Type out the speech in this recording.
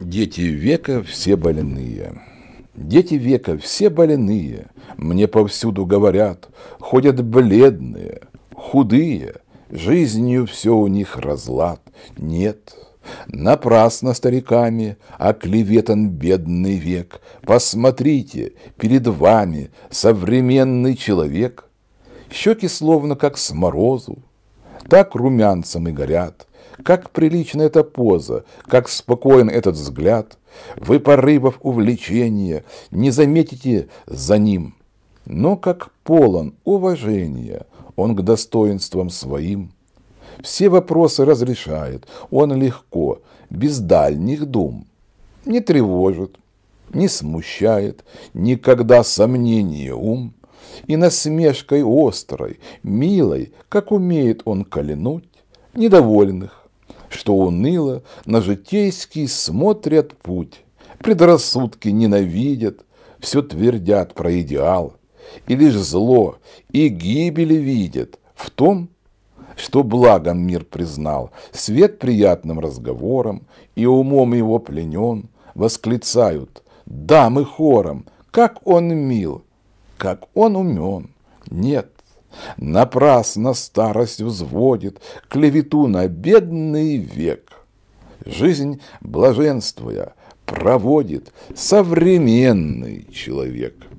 Дети века все больные. Дети века все больные, мне повсюду говорят, ходят бледные, худые, жизнью все у них разлад. Нет, напрасно стариками оклеветан бедный век. Посмотрите, перед вами современный человек. Щеки словно как с морозу, так румянцем и горят. Как прилична эта поза, как спокоен этот взгляд. Вы, порывов увлечения, не заметите за ним. Но как полон уважения он к достоинствам своим. Все вопросы разрешает он легко, без дальних дум. Не тревожит, не смущает, никогда сомнение ум – и насмешкой острой, милой, как умеет он кольнуть, недовольных, что уныло на житейский смотрят путь, предрассудки ненавидят, все твердят про идеал, и лишь зло и гибели видят в том, что благом мир признал, свет приятным разговором, и умом его пленен, восклицают, да, мы хором, как он мил, как он умен. Нет, напрасно старость взводит клевету на бедный век. Жизнь, блаженствуя, проводит современный человек.